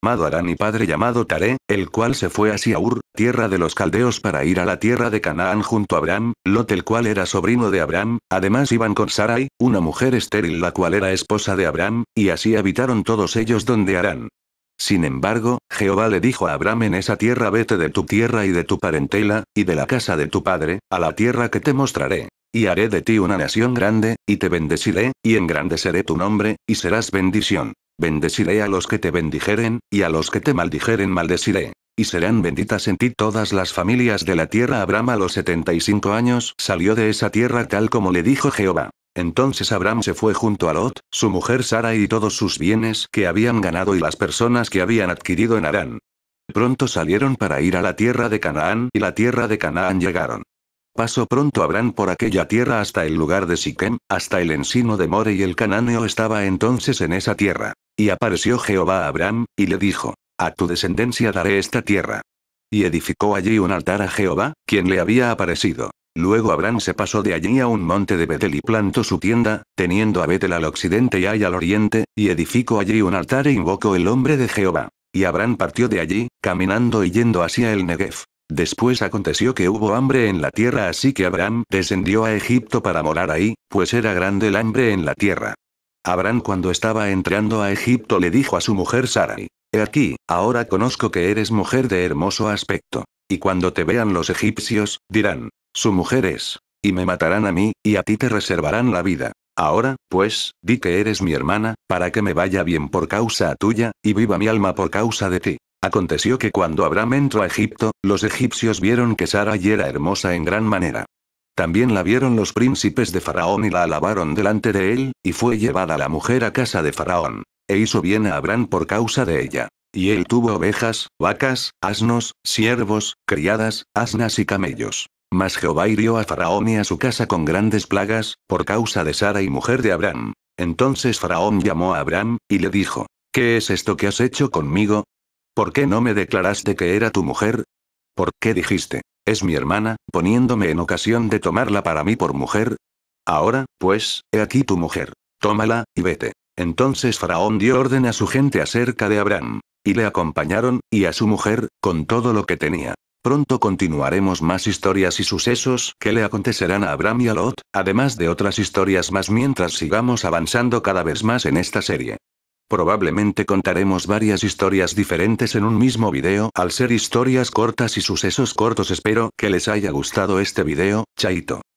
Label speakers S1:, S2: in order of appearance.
S1: Mado y padre llamado Taré, el cual se fue a Siaur, tierra de los caldeos para ir a la tierra de Canaán junto a Abraham, Lot el cual era sobrino de Abraham, además iban con Sarai, una mujer estéril la cual era esposa de Abraham, y así habitaron todos ellos donde Harán. Sin embargo, Jehová le dijo a Abraham en esa tierra vete de tu tierra y de tu parentela, y de la casa de tu padre, a la tierra que te mostraré. Y haré de ti una nación grande, y te bendeciré, y engrandeceré tu nombre, y serás bendición. Bendeciré a los que te bendijeren, y a los que te maldijeren maldeciré. Y serán benditas en ti todas las familias de la tierra. Abraham a los 75 años salió de esa tierra tal como le dijo Jehová. Entonces Abraham se fue junto a Lot, su mujer Sara y todos sus bienes que habían ganado y las personas que habían adquirido en Arán. Pronto salieron para ir a la tierra de Canaán y la tierra de Canaán llegaron. Pasó pronto Abraham por aquella tierra hasta el lugar de Siquem, hasta el encino de More y el cananeo estaba entonces en esa tierra. Y apareció Jehová a Abraham, y le dijo, A tu descendencia daré esta tierra. Y edificó allí un altar a Jehová, quien le había aparecido. Luego Abraham se pasó de allí a un monte de Betel y plantó su tienda, teniendo a Betel al occidente y hay al oriente, y edificó allí un altar e invocó el nombre de Jehová. Y Abraham partió de allí, caminando y yendo hacia el Negev. Después aconteció que hubo hambre en la tierra así que Abraham descendió a Egipto para morar ahí, pues era grande el hambre en la tierra. Abraham cuando estaba entrando a Egipto le dijo a su mujer Sarai, He aquí, ahora conozco que eres mujer de hermoso aspecto. Y cuando te vean los egipcios, dirán, su mujer es, y me matarán a mí, y a ti te reservarán la vida. Ahora, pues, di que eres mi hermana, para que me vaya bien por causa tuya, y viva mi alma por causa de ti. Aconteció que cuando Abraham entró a Egipto, los egipcios vieron que Sarai era hermosa en gran manera. También la vieron los príncipes de Faraón y la alabaron delante de él, y fue llevada la mujer a casa de Faraón. E hizo bien a Abraham por causa de ella. Y él tuvo ovejas, vacas, asnos, siervos, criadas, asnas y camellos. Mas Jehová hirió a Faraón y a su casa con grandes plagas, por causa de Sara y mujer de Abraham. Entonces Faraón llamó a Abraham, y le dijo, ¿Qué es esto que has hecho conmigo? ¿Por qué no me declaraste que era tu mujer? ¿Por qué dijiste, ¿Es mi hermana, poniéndome en ocasión de tomarla para mí por mujer? Ahora, pues, he aquí tu mujer. Tómala, y vete. Entonces Faraón dio orden a su gente acerca de Abraham. Y le acompañaron, y a su mujer, con todo lo que tenía. Pronto continuaremos más historias y sucesos que le acontecerán a Abraham y a Lot, además de otras historias más mientras sigamos avanzando cada vez más en esta serie. Probablemente contaremos varias historias diferentes en un mismo video al ser historias cortas y sucesos cortos espero que les haya gustado este video, chaito.